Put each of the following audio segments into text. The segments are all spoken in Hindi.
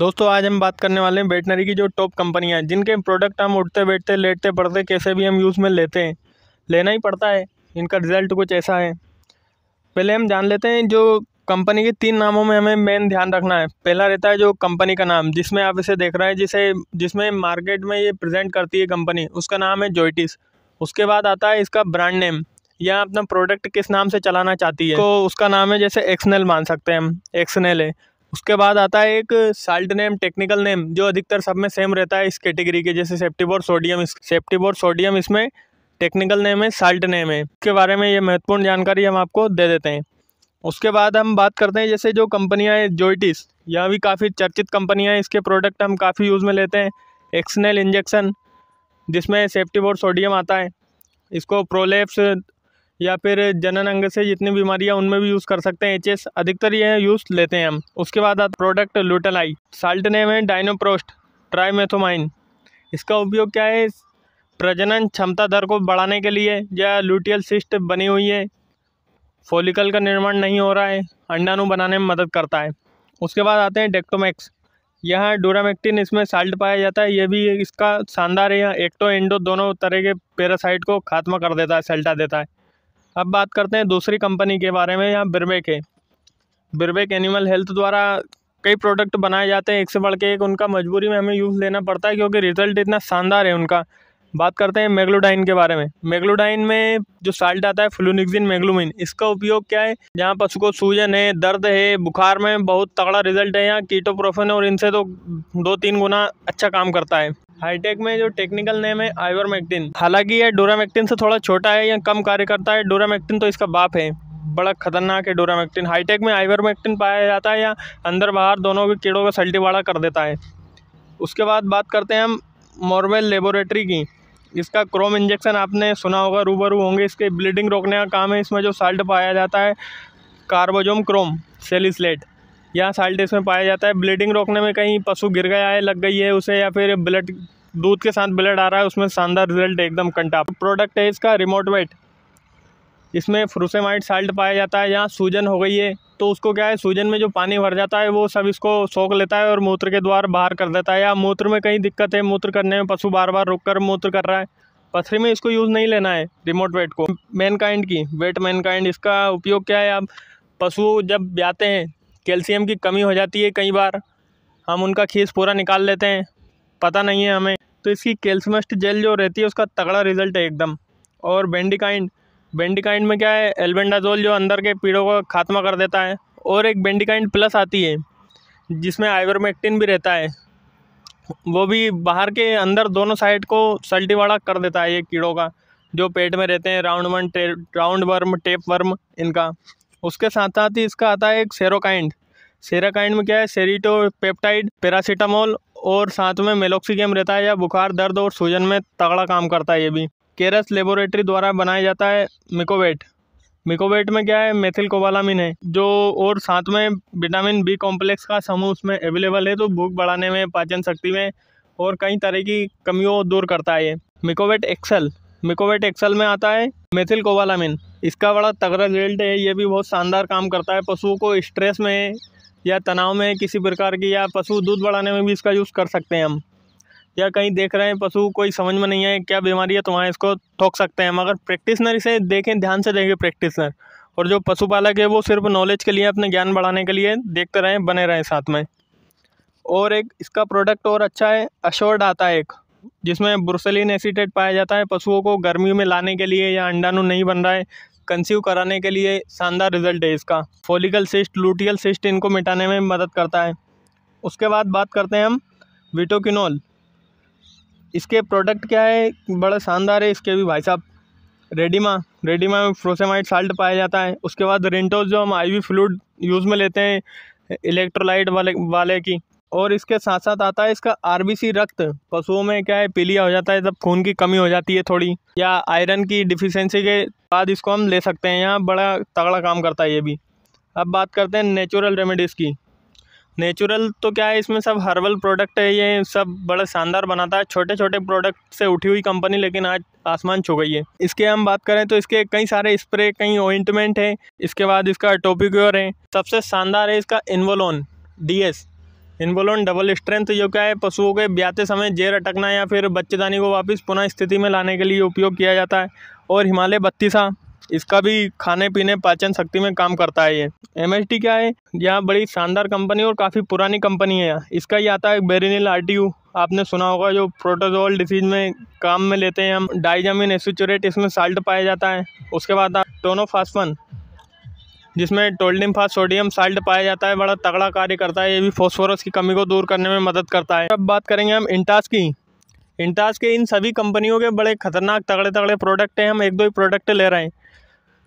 दोस्तों आज हम बात करने वाले हैं वेटनरी की जो टॉप कंपनियां हैं जिनके प्रोडक्ट हम उठते बैठते लेटते पढ़ते कैसे भी हम यूज़ में लेते हैं लेना ही पड़ता है इनका रिज़ल्ट कुछ ऐसा है पहले हम जान लेते हैं जो कंपनी के तीन नामों में हमें मेन ध्यान रखना है पहला रहता है जो कंपनी का नाम जिसमें आप इसे देख रहे हैं जिसे जिसमें मार्केट में ये प्रेजेंट करती है कंपनी उसका नाम है जोइटिस उसके बाद आता है इसका ब्रांड नेम या अपना प्रोडक्ट किस नाम से चलाना चाहती है तो उसका नाम है जैसे एक्सनेल मान सकते हैं हम एक्सनेल है उसके बाद आता है एक साल्ट नेम टेक्निकल नेम जो अधिकतर सब में सेम रहता है इस कैटेगरी के जैसे सेप्टिव सोडियम सेप्टिव सोडियम इसमें टेक्निकल नेम है साल्ट नेम है इसके बारे में ये महत्वपूर्ण जानकारी हम आपको दे देते हैं उसके बाद हम बात करते हैं जैसे जो कंपनियाँ हैं जोइटिस यह भी काफ़ी चर्चित कंपनियाँ हैं इसके प्रोडक्ट हम काफ़ी यूज़ में लेते हैं एक्सनेल इंजेक्शन जिसमें सेफ्टी बोर्ड सोडियम आता है इसको प्रोलेप्स या फिर जनन अंग से जितनी बीमारियां उनमें भी यूज़ कर सकते हैं एच अधिकतर ये यूज़ लेते हैं हम उसके बाद आता प्रोडक्ट लूटलाई साल्ट नेम है डाइनोप्रोस्ट ट्राईमेथोमाइन इसका उपयोग क्या है प्रजनन क्षमता दर को बढ़ाने के लिए या लूटियल सिस्ट बनी हुई है फोलिकल का निर्माण नहीं हो रहा है अंडाणु बनाने में मदद करता है उसके बाद आते हैं डेक्टोमैक्स यहाँ डोरामेक्टिन इसमें साल्ट पाया जाता है ये भी इसका शानदार है यहाँ एक्टो एंडो दोनों तरह के पैरासाइट को खात्मा कर देता है सल्टा देता है अब बात करते हैं दूसरी कंपनी के बारे में यहाँ बिरबेक है बिरबेक एनिमल हेल्थ द्वारा कई प्रोडक्ट बनाए जाते हैं एक से बढ़ के एक उनका मजबूरी में हमें यूज़ लेना पड़ता है क्योंकि रिज़ल्ट इतना शानदार है उनका बात करते हैं मेग्लोडाइन के बारे में मेग्लोडाइन में जो साल्ट आता है फ्लूनिक्सिन मेग्लोमिन इसका उपयोग क्या है जहाँ पशु को सूजन है दर्द है बुखार में बहुत तगड़ा रिजल्ट है यहाँ कीटोप्रोफेन और इनसे तो दो तीन गुना अच्छा काम करता है हाईटेक में जो टेक्निकल नेम है आइवरमेक्टिन हालांकि यह डोरामेक्टिन से थोड़ा छोटा है या कम कार्य करता है डोरामेक्टिन तो इसका बाप है बड़ा खतरनाक है डोरामेक्टिन हाईटेक में आइवरमेक्टिन पाया जाता है या अंदर बाहर दोनों के कीड़ों का सल्टीवाड़ा कर देता है उसके बाद बात करते हैं हम मॉर्वेल लेबोरेटरी की इसका क्रोम इंजेक्शन आपने सुना होगा रूबरू होंगे इसके ब्लीडिंग रोकने का काम है इसमें जो साल्ट पाया जाता है कार्बोजोम क्रोम सेलिसलेट यह साल्ट इसमें पाया जाता है ब्लीडिंग रोकने में कहीं पशु गिर गया है लग गई है उसे या फिर ब्लड दूध के साथ ब्लड आ रहा है उसमें शानदार रिजल्ट एकदम कंटा प्रोडक्ट है इसका रिमोट वेट इसमें फ्रूसेमाइड साल्ट पाया जाता है यहाँ सूजन हो गई है तो उसको क्या है सूजन में जो पानी भर जाता है वो सब इसको सोख लेता है और मूत्र के द्वारा बाहर कर देता है या मूत्र में कहीं दिक्कत है मूत्र करने में पशु बार बार रुक कर मूत्र कर रहा है पथरी में इसको यूज़ नहीं लेना है रिमोट वेट को मैनकाइंड की वेट मैनकाइंड इसका उपयोग क्या है आप पशु जब ब्याते हैं कैल्शियम की कमी हो जाती है कई बार हम उनका खीस पूरा निकाल लेते हैं पता नहीं है हमें तो इसकी कैल्समस्ट जेल जो रहती है उसका तगड़ा रिजल्ट है एकदम और बेंडिकाइंड बेंडिकाइंड में क्या है एल्बेंडाजोल जो अंदर के पीड़ों का खात्मा कर देता है और एक बेंडिकाइंड प्लस आती है जिसमें आइवरमेक्टिन भी रहता है वो भी बाहर के अंदर दोनों साइड को सल्टीवाड़ा कर देता है ये कीड़ों का जो पेट में रहते हैं round one round worm tape worm इनका उसके साथ साथ ही इसका आता है एक सेरोकाइंड सेराकाइंड में क्या है सेरिटो पेप्टाइड पैरासीटामोल और साथ में मेलोक्सिकम रहता है या बुखार दर्द और सूजन में तगड़ा काम करता है ये भी केरस लेबोरेटरी द्वारा बनाया जाता है मिकोवेट मिकोवेट में क्या है मेथिल कोबालामिन है जो और साथ में विटामिन बी कॉम्प्लेक्स का समूह उसमें अवेलेबल है तो भूख बढ़ाने में पाचन शक्ति में और कई तरह की कमियों दूर करता है ये मिकोवेट एक्सल मिकोवेट एक्सल में आता है मेथिल कोबालामिन इसका बड़ा तगड़ा रिजल्ट है ये भी बहुत शानदार काम करता है पशुओं को स्ट्रेस में या तनाव में किसी प्रकार की या पशु दूध बढ़ाने में भी इसका यूज़ कर सकते हैं हम या कहीं देख रहे हैं पशु कोई समझ में नहीं है क्या बीमारी है तो वहाँ इसको ठोक सकते हैं मगर प्रैक्टिसनर इसे देखें ध्यान से देखें प्रैक्टिसनर और जो पशुपालक है वो सिर्फ नॉलेज के लिए अपने ज्ञान बढ़ाने के लिए देखते रहें बने रहें साथ में और एक इसका प्रोडक्ट और अच्छा है अशोर्ड आता है एक जिसमें ब्रुसलिन एसिटेट पाया जाता है पशुओं को गर्मियों में लाने के लिए या अंडाणु नहीं बन रहा है कंसीव कराने के लिए शानदार रिजल्ट है इसका फोलिकल सिस्ट लूटियल सिस्ट इनको मिटाने में मदद करता है उसके बाद बात करते हैं हम विटोकिनोल इसके प्रोडक्ट क्या है बड़ा शानदार है इसके भी भाई साहब रेडिमा रेडिमा में फ्रोसेमाइड साल्ट पाया जाता है उसके बाद रिंटोज जो हम आईवी फ्लूड यूज़ में लेते हैं इलेक्ट्रोलाइट वाले वाले की और इसके साथ साथ आता है इसका आरबीसी रक्त पशुओं में क्या है पीलिया हो जाता है जब खून की कमी हो जाती है थोड़ी या आयरन की डिफिशेंसी के बाद इसको हम ले सकते हैं यहाँ बड़ा तगड़ा काम करता है ये भी अब बात करते हैं नेचुरल रेमेडीज़ की नेचुरल तो क्या है इसमें सब हर्बल प्रोडक्ट है ये सब बड़ा शानदार बनाता है छोटे छोटे प्रोडक्ट से उठी हुई कंपनी लेकिन आज आसमान छू गई है इसके हम बात करें तो इसके कई सारे स्प्रे कई ऑइंटमेंट हैं इसके बाद इसका टोपिक्योर है सबसे शानदार है इसका इन्वोलोन डी एस इन्वोलोन डबल स्ट्रेंथ जो क्या है पशुओं के ब्याते समय जेर अटकना या फिर बच्चेदानी को वापस पुनः स्थिति में लाने के लिए उपयोग किया जाता है और हिमालय बत्तीसा इसका भी खाने पीने पाचन शक्ति में काम करता है ये एम क्या है यह बड़ी शानदार कंपनी और काफ़ी पुरानी कंपनी है इसका ये आता है बेरिनिल आर आपने सुना होगा जो प्रोटोजोल डिसीज में काम में लेते हैं हम डाइजामिन एसुचुरेट इसमें साल्ट पाया जाता है उसके बाद टोनोफासफन जिसमें टोल्डिम फास्ट सोडियम साल्ट पाया जाता है बड़ा तगड़ा कार्य करता है ये भी फॉस्फोरस की कमी को दूर करने में मदद करता है अब बात करेंगे हम इंटास की इंटास के इन सभी कंपनियों के बड़े खतरनाक तगड़े तगड़े प्रोडक्ट हैं हम एक दो ही प्रोडक्ट ले रहे हैं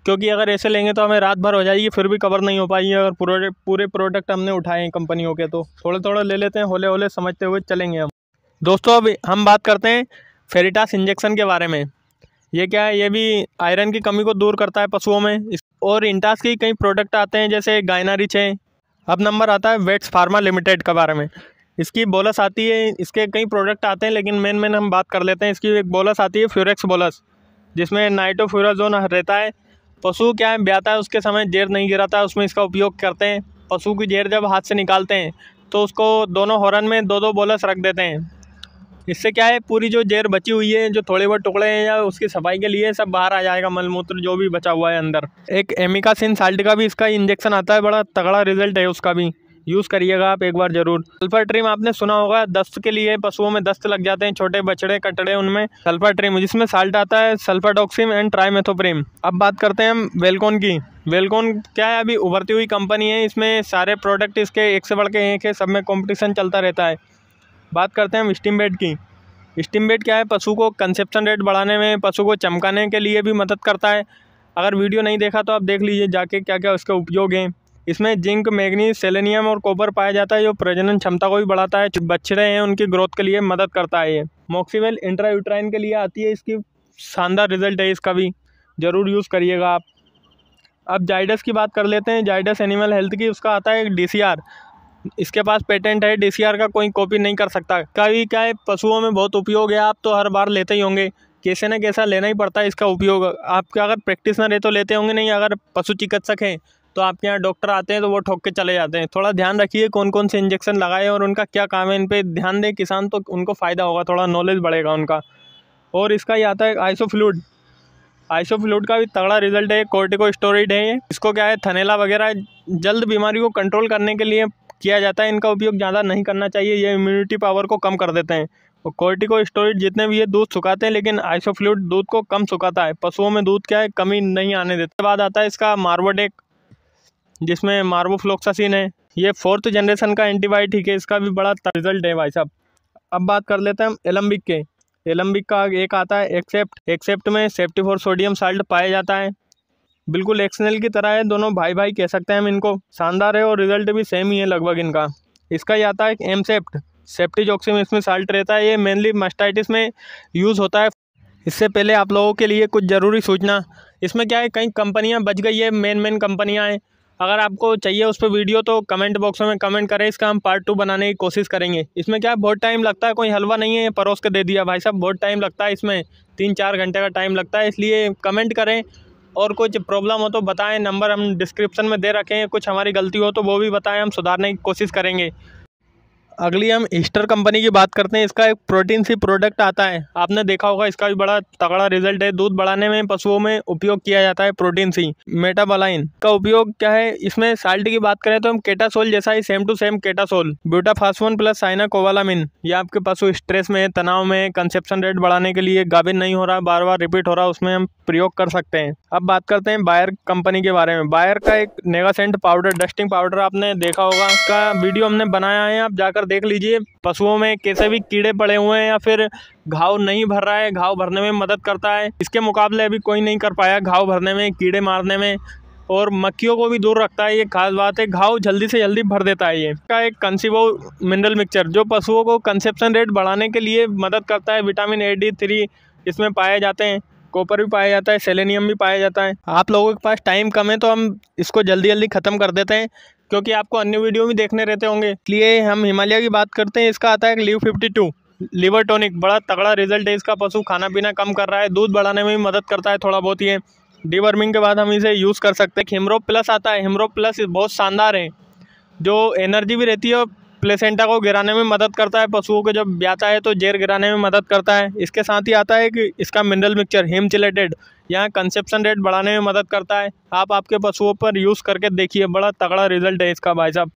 क्योंकि अगर ऐसे लेंगे तो हमें रात भर हो जाएगी फिर भी कवर नहीं हो पाएगी अगर पूरे पूरे प्रोडक्ट हमने उठाए हैं कंपनियों के तो थोड़े थोड़े ले लेते हैं होले होले समझते हुए चलेंगे हम दोस्तों अब हम बात करते हैं फेरिटास इंजेक्शन के बारे में ये क्या है ये भी आयरन की कमी को दूर करता है पशुओं में और इंटास के कई प्रोडक्ट आते हैं जैसे गायनारिच है अब नंबर आता है वेट्स फार्मा लिमिटेड के बारे में इसकी बोलस आती है इसके कई प्रोडक्ट आते हैं लेकिन मेन मेन हम बात कर लेते हैं इसकी एक बोलस आती है फ्यूरेक्स बोलस जिसमें नाइटोफ्यूराजोन रहता है पशु क्या है ब्याता है उसके समय जेर नहीं गिराता है उसमें इसका उपयोग करते हैं पशु की जेर जब हाथ से निकालते हैं तो उसको दोनों हॉर्न में दो दो बोलस रख देते हैं इससे क्या है पूरी जो जेर बची हुई है जो थोड़े बहुत टुकड़े हैं या उसकी सफाई के लिए सब बाहर आ जाएगा मलमूत्र जो भी बचा हुआ है अंदर एक एमिकासिन साल्ट का भी इसका इंजेक्शन आता है बड़ा तगड़ा रिजल्ट है उसका भी यूज़ करिएगा आप एक बार ज़रूर सल्फर ट्रिम आपने सुना होगा दस्त के लिए पशुओं में दस्त लग जाते हैं छोटे बछड़े कटड़े उनमें सल्फर ट्रिम जिसमें साल्ट आता है सल्फाडोक्सिम एंड ट्राईमेथोप्रेम अब बात करते हैं हम वेलकॉन की वेलकॉन क्या है अभी उभरती हुई कंपनी है इसमें सारे प्रोडक्ट इसके एक से बढ़ के एक है सब में कॉम्पिटिशन चलता रहता है बात करते हैं हम स्टीम बेड की स्टीम बेड क्या है पशु को कंसेप्शन रेट बढ़ाने में पशु को चमकाने के लिए भी मदद करता है अगर वीडियो नहीं देखा तो आप देख लीजिए जाके क्या क्या उसके उपयोग हैं इसमें जिंक मैग्नीज सेलेनियम और कॉपर पाया जाता है जो प्रजनन क्षमता को भी बढ़ाता है बछड़े हैं उनकी ग्रोथ के लिए मदद करता है ये मॉक्सीवेल इंट्रायूट्राइन के लिए आती है इसकी शानदार रिजल्ट है इसका भी ज़रूर यूज़ करिएगा आप अब जाइडस की बात कर लेते हैं जाइडस एनिमल हेल्थ की उसका आता है डी इसके पास पेटेंट है डी का कोई कॉपी नहीं कर सकता कभी क्या है पशुओं में बहुत उपयोग है आप तो हर बार लेते ही होंगे कैसे ना कैसा लेना ही पड़ता है इसका उपयोग आपके अगर प्रैक्टिसनर है तो लेते होंगे नहीं अगर पशु चिकित्सक हैं तो आपके यहाँ डॉक्टर आते हैं तो वो ठोक के चले जाते हैं थोड़ा ध्यान रखिए कौन कौन से इंजेक्शन लगाए और उनका क्या काम है इन पर ध्यान दें किसान तो उनको फ़ायदा होगा थोड़ा नॉलेज बढ़ेगा उनका और इसका ही आता है आइसोफ्लूड आइसोफ्लूड का भी तगड़ा रिजल्ट है कोर्टिको स्टोरेड है ये इसको क्या है थनेला वगैरह जल्द बीमारी को कंट्रोल करने के लिए किया जाता है इनका उपयोग ज़्यादा नहीं करना चाहिए ये इम्यूनिटी पावर को कम कर देते हैं और कोर्टिको स्टोरेड जितने भी ये दूध सुखाते हैं लेकिन आइसोफ्लूड दूध को कम सुखाता है पशुओं में दूध क्या है कमी नहीं आने देते बाद आता है इसका मार्वोडेक जिसमें मार्बोफ्लोक्सासिन है ये फोर्थ जनरेशन का एंटीबायोटिक है इसका भी बड़ा रिजल्ट है भाई साहब अब बात कर लेते हैं हम एलम्बिक के एलम्बिक का एक आता है एक्सेप्ट एक्सेप्ट में सेफ्टी फोर सोडियम साल्ट पाया जाता है बिल्कुल एक्सनल की तरह है दोनों भाई भाई कह सकते हैं हम इनको शानदार है और रिजल्ट भी सेम ही है लगभग इनका इसका ही आता है एमसेप्ट सेप्टीजॉक्सिम इसमें साल्ट रहता है ये मेनली मस्टाइटिस में यूज़ होता है इससे पहले आप लोगों के लिए कुछ ज़रूरी सूचना इसमें क्या है कई कंपनियाँ बच गई है मेन मेन कंपनियाँ हैं अगर आपको चाहिए उस पर वीडियो तो कमेंट बॉक्स में कमेंट करें इसका हम पार्ट टू बनाने की कोशिश करेंगे इसमें क्या बहुत टाइम लगता है कोई हलवा नहीं है परोस के दे दिया भाई साहब बहुत टाइम लगता है इसमें तीन चार घंटे का टाइम लगता है इसलिए कमेंट करें और कुछ प्रॉब्लम हो तो बताएं नंबर हम डिस्क्रिप्शन में दे रखे हैं कुछ हमारी गलती हो तो वो भी बताएं हम सुधारने की कोशिश करेंगे अगली हम ईस्टर कंपनी की बात करते हैं इसका एक प्रोटीन सी प्रोडक्ट आता है आपने देखा होगा इसका भी बड़ा तगड़ा रिजल्ट है दूध बढ़ाने में पशुओं में उपयोग किया जाता है प्रोटीन सी मेटाबलाइन का उपयोग क्या है इसमें साल्ट की बात करें तो हम केटासोल जैसा ही same to same Catasal butaphosphan plus cyanocobalamin यह आपके पशु स्ट्रेस में तनाव में कंसेप्शन रेट बढ़ाने के लिए गाभिन नहीं हो रहा बार बार रिपीट हो रहा उसमें हम प्रयोग कर सकते हैं अब बात करते हैं बायर कंपनी के बारे में बायर का एक नेगासेंट पाउडर डस्टिंग पाउडर आपने देखा होगा का वीडियो हमने बनाया है आप जाकर जाकर देख लीजिए पशुओं में कैसे भी कीड़े पड़े हुए हैं या फिर घाव नहीं भर रहा है घाव भरने में मदद करता है इसके मुकाबले अभी कोई नहीं कर पाया घाव भरने में कीड़े मारने में और मक्खियों को भी दूर रखता है ये खास बात है घाव जल्दी से जल्दी भर देता है ये इसका एक कंसिवो मिनरल मिक्सचर जो पशुओं को कंसेप्शन रेट बढ़ाने के लिए मदद करता है विटामिन ए डी थ्री इसमें पाए जाते हैं कॉपर भी पाया जाता है सेलेनियम भी पाया जाता है आप लोगों के पास टाइम कम है तो हम इसको जल्दी जल्दी ख़त्म कर देते हैं क्योंकि आपको अन्य वीडियो भी देखने रहते होंगे इसलिए हम हिमालय की बात करते हैं इसका आता है Liv fifty two liver tonic बड़ा तगड़ा रिजल्ट है इसका पशु खाना पीना कम कर रहा है दूध बढ़ाने में भी मदद करता है थोड़ा बहुत ये डिवर्मिंग के बाद हम इसे यूज़ कर सकते हैं हिमरो प्लस आता है हिमरो प्लस बहुत शानदार है जो एनर्जी भी रहती है और प्लेसेंटा को गिराने में मदद करता है पशुओं को जब ब्याता है तो जेर गिराने में मदद करता है इसके साथ ही आता है कि इसका मिनरल मिक्सचर हेमचिलेटेड यहाँ कंसेप्शन रेट बढ़ाने में मदद करता है आप आपके पशुओं पर यूज़ करके देखिए बड़ा तगड़ा रिजल्ट है इसका भाई साहब